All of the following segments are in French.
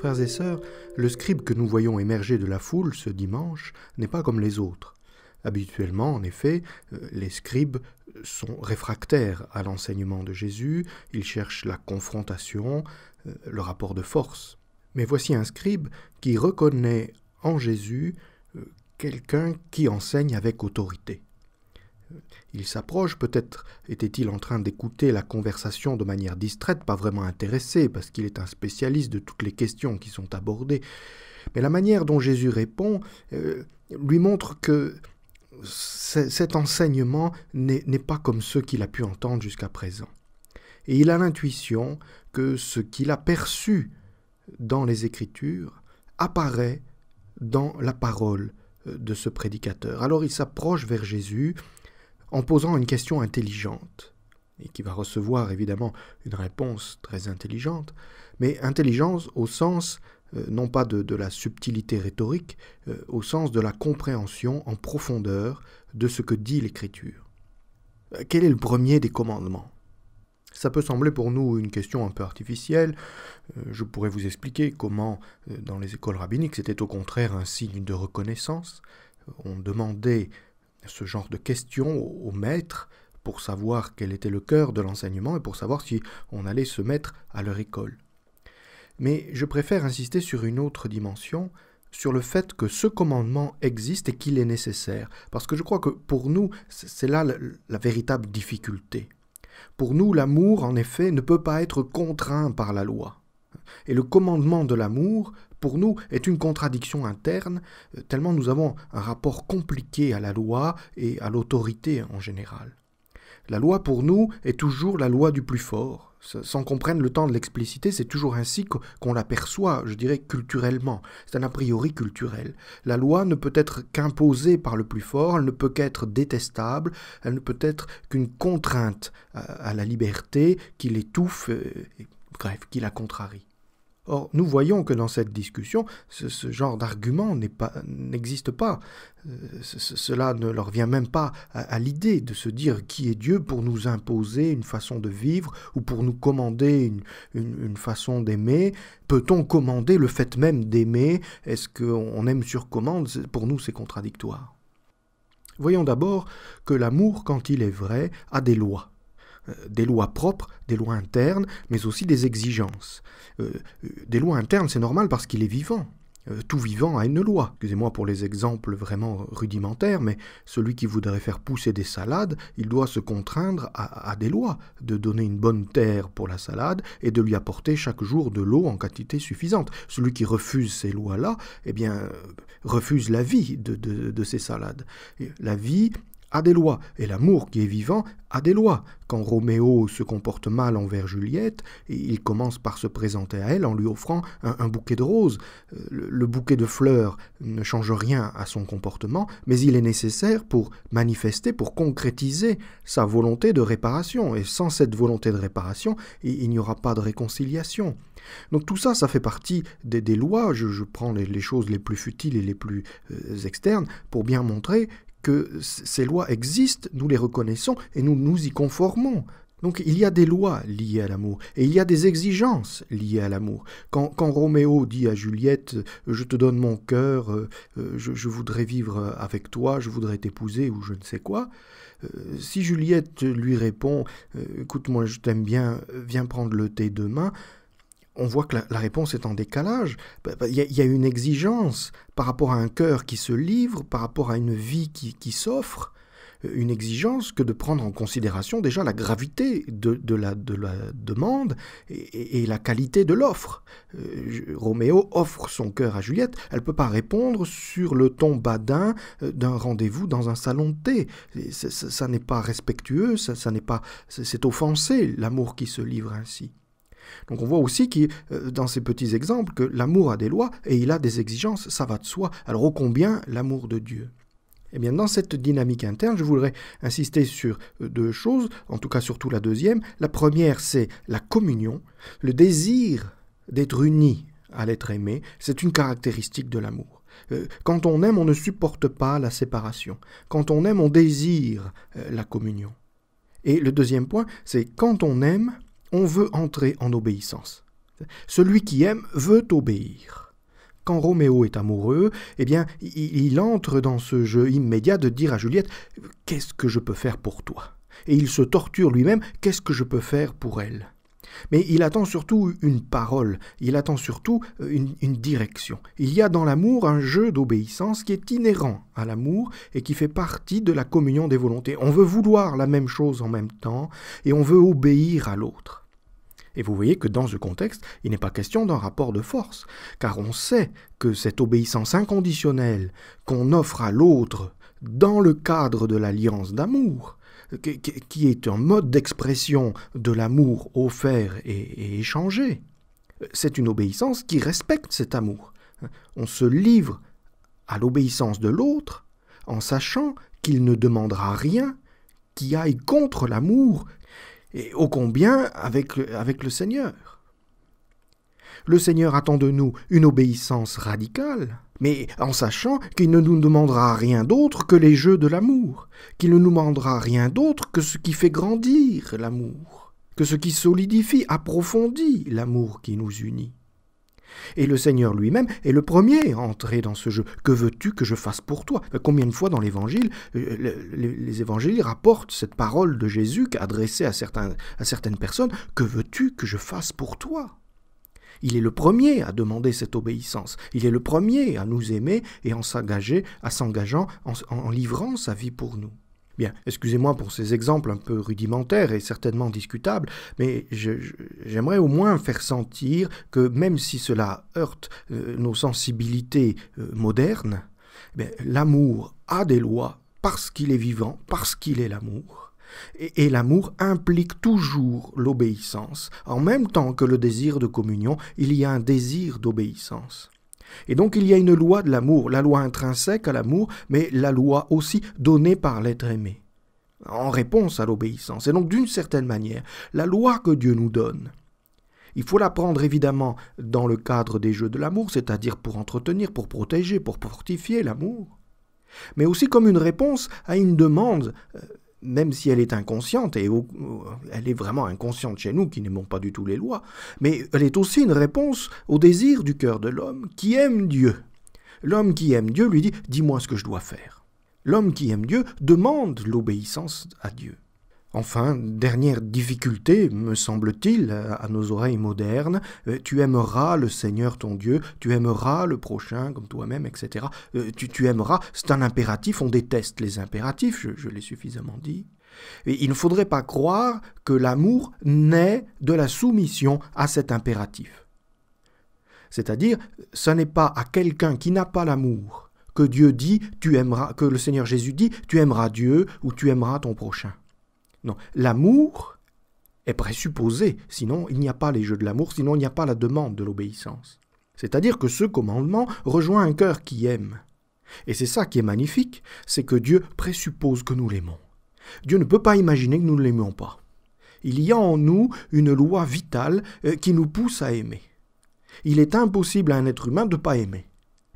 Frères et sœurs, le scribe que nous voyons émerger de la foule ce dimanche n'est pas comme les autres. Habituellement, en effet, euh, les scribes sont réfractaires à l'enseignement de Jésus, ils cherchent la confrontation, euh, le rapport de force. Mais voici un scribe qui reconnaît en Jésus euh, quelqu'un qui enseigne avec autorité. Il s'approche, peut-être était-il en train d'écouter la conversation de manière distraite, pas vraiment intéressé, parce qu'il est un spécialiste de toutes les questions qui sont abordées. Mais la manière dont Jésus répond euh, lui montre que cet enseignement n'est pas comme ceux qu'il a pu entendre jusqu'à présent. Et il a l'intuition que ce qu'il a perçu dans les Écritures apparaît dans la parole euh, de ce prédicateur. Alors il s'approche vers Jésus, en posant une question intelligente, et qui va recevoir évidemment une réponse très intelligente, mais intelligence au sens euh, non pas de, la subtilité rhétorique, euh, au sens de la compréhension en profondeur de ce que dit l'Écriture. Euh, quel est le premier des commandements ça peut sembler pour nous une question un peu artificielle. Je pourrais vous expliquer comment, dans les écoles rabbiniques, c'était au contraire un signe de reconnaissance. On demandait ce genre de questions au maître pour savoir quel était le cœur de l'enseignement et pour savoir si on allait se mettre à leur école. Mais je préfère insister sur une autre dimension, sur le fait que ce commandement existe et qu'il est nécessaire, parce que je crois que pour nous, c'est là la, la véritable difficulté. Pour nous, l'amour, en effet, ne peut pas être contraint par la loi. Et le commandement de l'amour pour nous, est une contradiction interne, euh, tellement nous avons un rapport compliqué à la loi et à l'autorité en général. La loi pour nous est toujours la loi du plus fort. Sans qu'on prenne le temps de l'expliciter, c'est toujours ainsi qu'on l'aperçoit, je dirais, culturellement. C'est un a priori culturel. La loi ne peut être qu'imposée par le plus fort, elle ne peut qu'être détestable, elle ne peut être qu'une contrainte à la liberté qui l'étouffe, euh, bref, qui la contrarie. Or, nous voyons que dans cette discussion, ce, genre d'argument n'existe pas. Euh, cela ne leur vient même pas à, l'idée de se dire qui est Dieu pour nous imposer une façon de vivre ou pour nous commander une, une façon d'aimer. Peut-on commander le fait même d'aimer Est-ce qu'on aime sur commande Pour nous, c'est contradictoire. Voyons d'abord que l'amour, quand il est vrai, a des lois. Euh, des lois propres, des lois internes, mais aussi des exigences. Euh, euh, des lois internes, c'est normal parce qu'il est vivant. tout vivant a une loi. Excusez-moi pour les exemples vraiment rudimentaires, mais celui qui voudrait faire pousser des salades, il doit se contraindre à, des lois, de donner une bonne terre pour la salade et de lui apporter chaque jour de l'eau en quantité suffisante. Celui qui refuse ces lois-là, eh bien, refuse la vie de, de, de ces salades. La vie a des lois, et l'amour qui est vivant a des lois. Quand Roméo se comporte mal envers Juliette, il commence par se présenter à elle en lui offrant un, bouquet de roses. Euh, le, bouquet de fleurs ne change rien à son comportement, mais il est nécessaire pour manifester, pour concrétiser sa volonté de réparation. Et sans cette volonté de réparation, il, n'y aura pas de réconciliation. Donc tout ça, ça fait partie des, lois. Je, prends les, choses les plus futiles et les plus euh, externes pour bien montrer que ces lois existent, nous les reconnaissons et nous nous y conformons. Donc il y a des lois liées à l'amour et il y a des exigences liées à l'amour. Quand, Roméo dit à Juliette ⁇ Je te donne mon cœur, euh, euh, je, voudrais vivre avec toi, je voudrais t'épouser ou je ne sais quoi euh, si Juliette lui répond ⁇ Écoute moi je t'aime bien, viens prendre le thé demain ⁇ on voit que la, réponse est en décalage. Bah, bah, il y, a, une exigence par rapport à un cœur qui se livre, par rapport à une vie qui, s'offre, euh, une exigence que de prendre en considération déjà la gravité de, la, demande et, la qualité de l'offre. Euh, Roméo offre son cœur à Juliette, elle ne peut pas répondre sur le ton badin euh, d'un rendez-vous dans un salon de thé. Ça, n'est pas respectueux, ça, n'est pas, c'est offensé l'amour qui se livre ainsi. Donc on voit aussi qui, euh, dans ces petits exemples que l'amour a des lois et il a des exigences, ça va de soi. Alors ô combien l'amour de Dieu eh bien, dans cette dynamique interne, je voudrais insister sur euh, deux choses, en tout cas surtout la deuxième. La première, c'est la communion, le désir d'être uni à l'être aimé, c'est une caractéristique de l'amour. Euh, quand on aime, on ne supporte pas la séparation. Quand on aime, on désire la communion. Et le deuxième point, c'est quand on aime, on veut entrer en obéissance. Celui qui aime veut obéir. Quand Roméo est amoureux, eh bien, il, entre dans ce jeu immédiat de dire à Juliette Qu'est-ce que je peux faire pour toi Et il se torture lui-même Qu'est-ce que je peux faire pour elle mais il attend surtout une parole, il attend surtout euh, une direction. Il y a dans l'amour un jeu d'obéissance qui est inhérent à l'amour et qui fait partie de la communion des volontés. On veut vouloir la même chose en même temps et on veut obéir à l'autre. Et vous voyez que dans ce contexte, il n'est pas question d'un rapport de force, car on sait que cette obéissance inconditionnelle qu'on offre à l'autre dans le cadre de l'alliance d'amour, qui est un mode d'expression de l'amour offert et, échangé, c'est une obéissance qui respecte cet amour. On se livre à l'obéissance de l'autre en sachant qu'il ne demandera rien qui aille contre l'amour et ô combien avec, avec le Seigneur. Le Seigneur attend de nous une obéissance radicale, mais en sachant qu'il ne nous demandera rien d'autre que les jeux de l'amour, qu'il ne nous demandera rien d'autre que ce qui fait grandir l'amour, que ce qui solidifie, approfondit l'amour qui nous unit. Et le Seigneur lui-même est le premier à entrer dans ce jeu. Que veux-tu que je fasse pour toi Combien de fois dans l'Évangile, euh, les évangiles rapportent cette parole de Jésus adressée à, à certaines personnes, Que veux-tu que je fasse pour toi il est le premier à demander cette obéissance. Il est le premier à nous aimer et à s'engager, à s'engageant en livrant sa vie pour nous excusez-moi pour ces exemples un peu rudimentaires et certainement discutables, mais j'aimerais au moins faire sentir que même si cela heurte euh, nos sensibilités euh, modernes, eh l'amour a des lois parce qu'il est vivant, parce qu'il est l'amour. et l'amour implique toujours l'obéissance. En même temps que le désir de communion, il y a un désir d'obéissance. Et donc il y a une loi de l'amour, la loi intrinsèque à l'amour, mais la loi aussi donnée par l'être aimé, en réponse à l'obéissance. Et donc d'une certaine manière, la loi que Dieu nous donne, il faut la prendre évidemment dans le cadre des jeux de l'amour, c'est-à-dire pour entretenir, pour protéger, pour fortifier l'amour, mais aussi comme une réponse à une demande euh, même si elle est inconsciente, et elle est vraiment inconsciente chez nous, qui n'aimons pas du tout les lois, mais elle est aussi une réponse au désir du cœur de l'homme qui aime Dieu. L'homme qui aime Dieu lui dit, dis-moi ce que je dois faire. L'homme qui aime Dieu demande l'obéissance à Dieu. Enfin, dernière difficulté, me semble-t-il, à nos oreilles modernes, euh, tu aimeras le Seigneur ton Dieu, tu aimeras le prochain comme toi-même, etc. Euh, tu, aimeras, c'est un impératif, on déteste les impératifs, je, l'ai suffisamment dit. Et il ne faudrait pas croire que l'amour naît de la soumission à cet impératif. C'est-à-dire, ce n'est pas à quelqu'un qui n'a pas l'amour que Dieu dit, tu aimeras, que le Seigneur Jésus dit, tu aimeras Dieu ou tu aimeras ton prochain. Non, l'amour est présupposé, sinon il n'y a pas les jeux de l'amour, sinon il n'y a pas la demande de l'obéissance. C'est-à-dire que ce commandement rejoint un cœur qui aime. Et c'est ça qui est magnifique, c'est que Dieu présuppose que nous l'aimons. Dieu ne peut pas imaginer que nous ne l'aimions pas. Il y a en nous une loi vitale euh, qui nous pousse à aimer. Il est impossible à un être humain de ne pas aimer.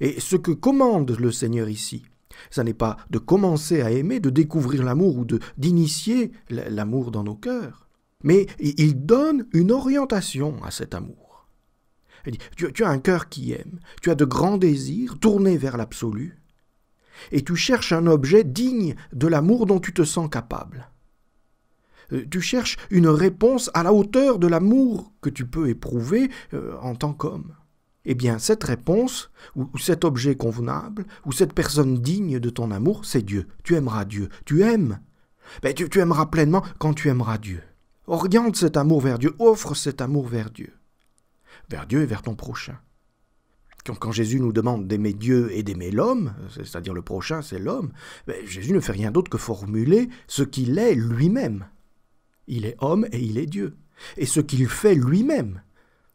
Et ce que commande le Seigneur ici, ça n'est pas de commencer à aimer, de découvrir l'amour ou d'initier l'amour dans nos cœurs. Mais il donne une orientation à cet amour. tu as un cœur qui aime, tu as de grands désirs tournés vers l'absolu, et tu cherches un objet digne de l'amour dont tu te sens capable. Euh, tu cherches une réponse à la hauteur de l'amour que tu peux éprouver euh, en tant qu'homme eh bien cette réponse, ou, cet objet convenable, ou cette personne digne de ton amour, c'est Dieu. Tu aimeras Dieu. Tu aimes. Mais ben, tu, aimeras pleinement quand tu aimeras Dieu. Oriente cet amour vers Dieu, offre cet amour vers Dieu. Vers Dieu et vers ton prochain. Quand, quand Jésus nous demande d'aimer Dieu et d'aimer l'homme, c'est-à-dire le prochain, c'est l'homme, ben, Jésus ne fait rien d'autre que formuler ce qu'il est lui-même. Il est homme et il est Dieu. Et ce qu'il fait lui-même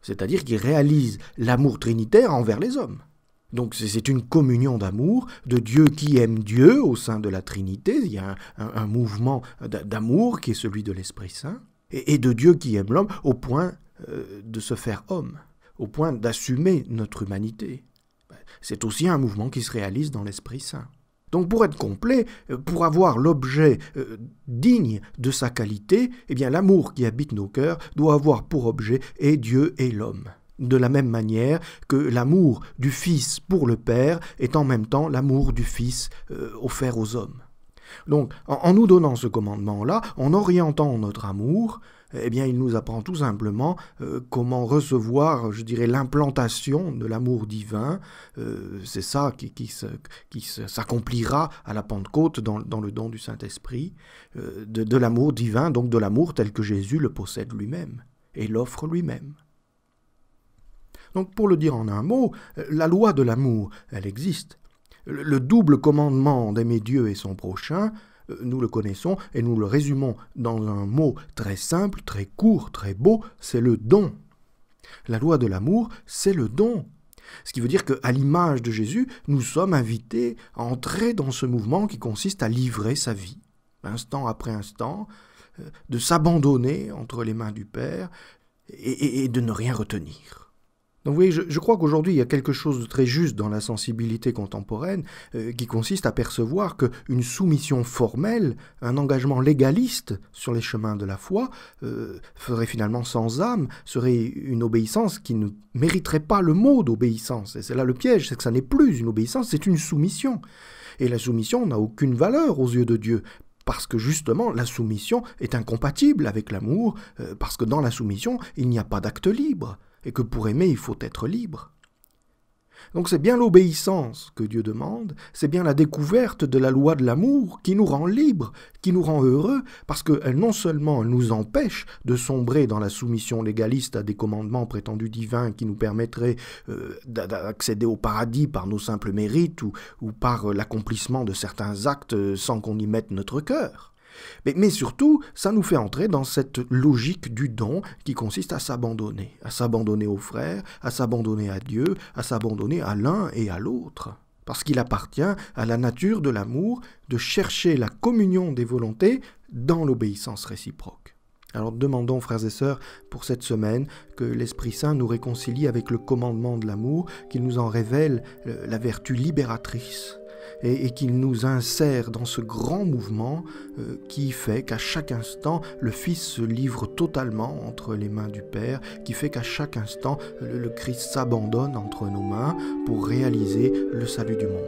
c'est-à-dire qu'il réalise l'amour trinitaire envers les hommes. Donc c'est une communion d'amour de Dieu qui aime Dieu au sein de la Trinité, il y a un, mouvement d'amour qui est celui de l'Esprit Saint, et, de Dieu qui aime l'homme au point euh, de se faire homme, au point d'assumer notre humanité. C'est aussi un mouvement qui se réalise dans l'Esprit Saint. Donc pour être complet, euh, pour avoir l'objet euh, digne de sa qualité, eh bien l'amour qui habite nos cœurs doit avoir pour objet et Dieu et l'homme. De la même manière que l'amour du Fils pour le Père est en même temps l'amour du Fils euh, offert aux hommes. Donc en nous donnant ce commandement-là, en orientant notre amour, eh bien, il nous apprend tout simplement euh, comment recevoir, je dirais, l'implantation de l'amour divin. Euh, c'est ça qui, s'accomplira à la Pentecôte dans, le don du Saint-Esprit, euh, de l'amour divin, donc de l'amour tel que Jésus le possède lui-même et l'offre lui-même. Donc pour le dire en un mot, la loi de l'amour, elle existe. Le double commandement d'aimer Dieu et son prochain euh, nous le connaissons et nous le résumons dans un mot très simple, très court, très beau, c'est le don. La loi de l'amour, c'est le don. Ce qui veut dire qu'à l'image de Jésus, nous sommes invités à entrer dans ce mouvement qui consiste à livrer sa vie, instant après instant, euh, de s'abandonner entre les mains du Père et, et de ne rien retenir. Donc vous je, crois qu'aujourd'hui, il y a quelque chose de très juste dans la sensibilité contemporaine euh, qui consiste à percevoir qu'une soumission formelle, un engagement légaliste sur les chemins de la foi, euh, ferait finalement sans âme, serait une obéissance qui ne mériterait pas le mot d'obéissance. Et c'est là le piège, c'est que ça n'est plus une obéissance, c'est une soumission. Et la soumission n'a aucune valeur aux yeux de Dieu, parce que justement la soumission est incompatible avec l'amour, euh, parce que dans la soumission, il n'y a pas d'acte libre et que pour aimer il faut être libre. Donc c'est bien l'obéissance que Dieu demande, c'est bien la découverte de la loi de l'amour qui nous rend libres, qui nous rend heureux, parce qu'elle non seulement nous empêche de sombrer dans la soumission légaliste à des commandements prétendus divins qui nous permettraient euh, d'accéder au paradis par nos simples mérites ou par euh, l'accomplissement de certains actes euh, sans qu'on y mette notre cœur, mais, surtout, ça nous fait entrer dans cette logique du don qui consiste à s'abandonner, à s'abandonner aux frères, à s'abandonner à Dieu, à s'abandonner à l'un et à l'autre. Parce qu'il appartient à la nature de l'amour de chercher la communion des volontés dans l'obéissance réciproque. Alors demandons, frères et sœurs, pour cette semaine, que l'Esprit Saint nous réconcilie avec le commandement de l'amour, qu'il nous en révèle la vertu libératrice et, qu'il nous insère dans ce grand mouvement euh, qui fait qu'à chaque instant, le Fils se livre totalement entre les mains du Père, qui fait qu'à chaque instant, le Christ s'abandonne entre nos mains pour réaliser le salut du monde.